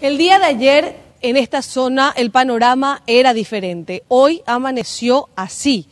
El día de ayer en esta zona el panorama era diferente. Hoy amaneció así.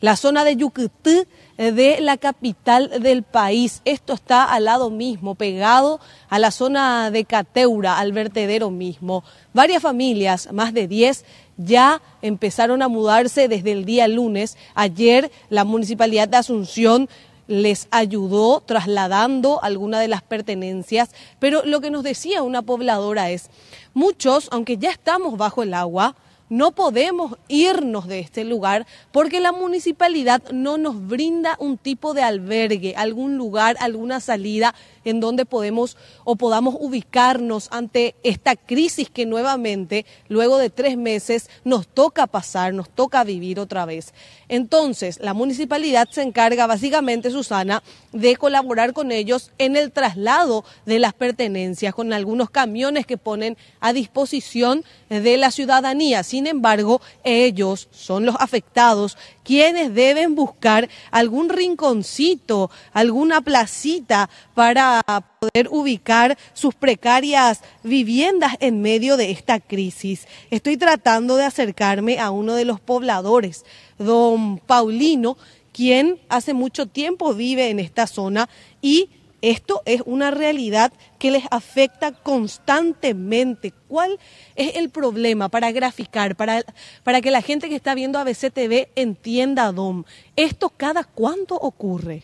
La zona de Yucutí eh, de la capital del país. Esto está al lado mismo, pegado a la zona de Cateura, al vertedero mismo. Varias familias, más de 10, ya empezaron a mudarse desde el día lunes. Ayer la Municipalidad de Asunción les ayudó trasladando alguna de las pertenencias, pero lo que nos decía una pobladora es, muchos, aunque ya estamos bajo el agua, no podemos irnos de este lugar porque la municipalidad no nos brinda un tipo de albergue, algún lugar, alguna salida en donde podemos o podamos ubicarnos ante esta crisis que nuevamente, luego de tres meses, nos toca pasar, nos toca vivir otra vez. Entonces, la municipalidad se encarga básicamente, Susana, de colaborar con ellos en el traslado de las pertenencias, con algunos camiones que ponen a disposición de la ciudadanía. Sin embargo, ellos son los afectados quienes deben buscar algún rinconcito, alguna placita para poder ubicar sus precarias viviendas en medio de esta crisis. Estoy tratando de acercarme a uno de los pobladores, don Paulino, quien hace mucho tiempo vive en esta zona y esto es una realidad que les afecta constantemente. ¿Cuál es el problema para graficar, para, para que la gente que está viendo ABC TV entienda, Don, ¿Esto cada cuánto ocurre?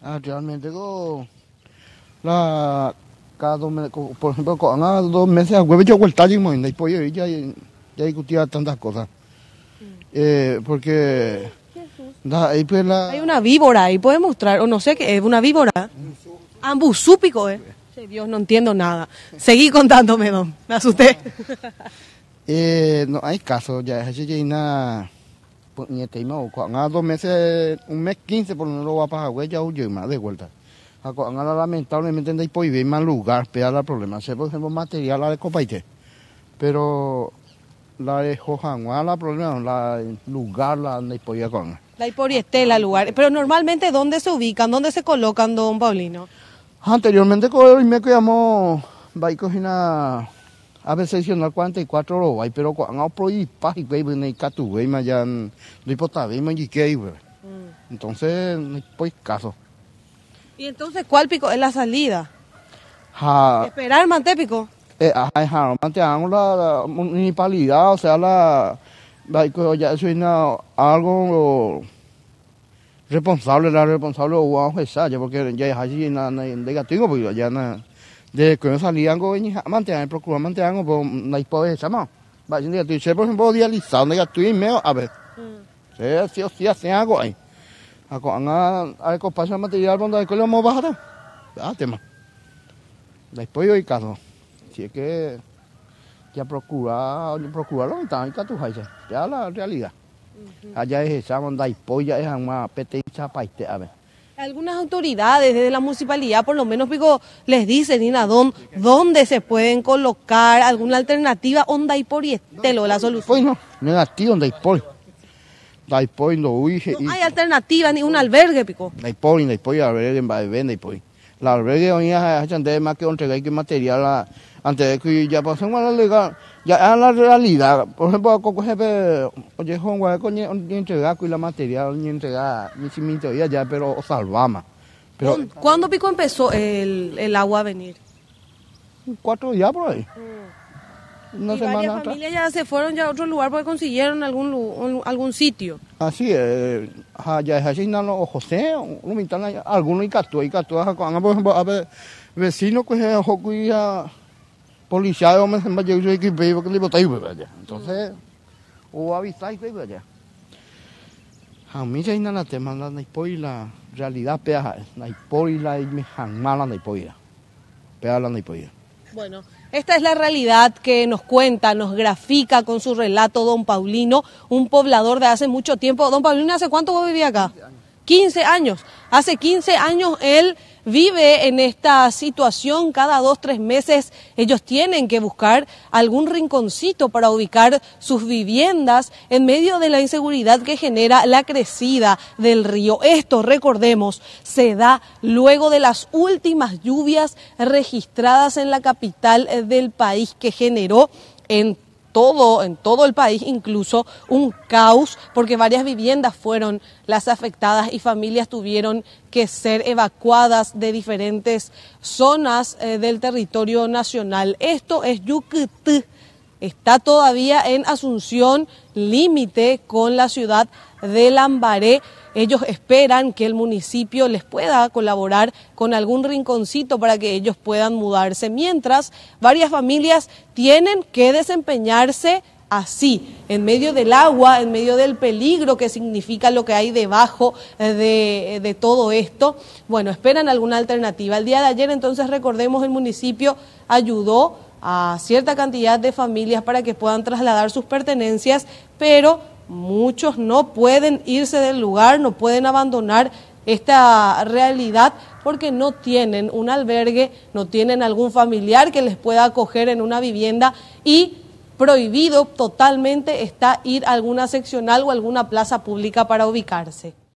Ah, la, cada dos meses, por ejemplo, cada dos meses a huevo yo vuelta y y ya, ya discutía tantas cosas. Mm. Eh, porque ahí pues la... hay una víbora ahí puede mostrar o no sé qué es una víbora ambusúpico eh Dios no entiendo nada seguí contándome don me asusté eh, no hay caso ya es ya una pues ni dos meses un mes quince por no lo va a pasar ya y más de vuelta lamentablemente pues, en hay más lugar para el problema. Se por ejemplo material la de Copaite. Pero la de Jojangua la problema, la lugar la Daipoibé con. el lugar. Pero normalmente dónde se ubican, dónde se colocan, don Paulino. Anteriormente me llamó Baicogina a veces yo no 44 lo mm. hay, pero cuando prohibí y que en el catu, ya no importaba, me Entonces, pues caso. ¿Y entonces cuál pico es la salida? Ja. ¿Esperar Mantépico? Eh, ajá, ajá, la, municipalidad, o sea, la... ya soy algo responsable, la responsable o a porque ya es así en de negativo, porque ya na de que no salían go mantener procurar mantener por pues, la hipo de chama. Va, yo digo, por ejemplo, dializado negativo y medio, a ver. Mm. Sí, sí, sí, hacen algo ahí ako a material donde de kolo mo bajar? ah tema después yo y caso si es que ya procura procura lo tan está tu tuja ya la realidad allá es esa onda y polla es una petecha paite a ver algunas autoridades desde la municipalidad, por lo menos les dicen, don dónde se pueden colocar alguna alternativa onda y por este y estelo, la solución. Pues no, negativo onda y Naipoy lo huije. No hay alternativa, ni un albergue, pico. Naipoy, Naipoy, albergue en Baibé, Naipoy. La albergue hoy es más que entregar que material antes de que ya pasó a la legal, ya a la realidad. Por ejemplo, Coco Jefe, oye, Juan ni entregar con la material, ni entregar, ni si me ya, pero salvamos. Pero, ¿Cuándo pico empezó el, el agua a venir? Cuatro días por ahí. Mm. Una y semana varias atrás. familias ya se fueron ya a otro lugar porque consiguieron algún algún sitio. Así es, eh, ah, ya es así, no José, un mitad alguno y cató, y cató, por ejemplo, a ver, vecino que pues, se eh, policía, o me se me llegó y que le allá. Pues, mm. Entonces, o avistáis y allá. A mí ya nada te mandan y la realidad peaja, la y la y me jamás la y la peaja la y bueno, esta es la realidad que nos cuenta, nos grafica con su relato don Paulino, un poblador de hace mucho tiempo. Don Paulino, ¿hace cuánto vos vivía acá? 15 años. 15 años. Hace 15 años él vive en esta situación cada dos, tres meses. Ellos tienen que buscar algún rinconcito para ubicar sus viviendas en medio de la inseguridad que genera la crecida del río. Esto, recordemos, se da luego de las últimas lluvias registradas en la capital del país que generó en todo, en todo el país, incluso un caos, porque varias viviendas fueron las afectadas y familias tuvieron que ser evacuadas de diferentes zonas eh, del territorio nacional. Esto es Yucatán está todavía en Asunción, límite con la ciudad de Lambaré. Ellos esperan que el municipio les pueda colaborar con algún rinconcito para que ellos puedan mudarse, mientras varias familias tienen que desempeñarse así, en medio del agua, en medio del peligro que significa lo que hay debajo de, todo esto. Bueno, esperan alguna alternativa. El día de ayer, entonces, recordemos, el municipio ayudó a cierta cantidad de familias para que puedan trasladar sus pertenencias, pero muchos no pueden irse del lugar, no pueden abandonar esta realidad porque no tienen un albergue, no tienen algún familiar que les pueda acoger en una vivienda y prohibido totalmente está ir a alguna seccional o alguna plaza pública para ubicarse.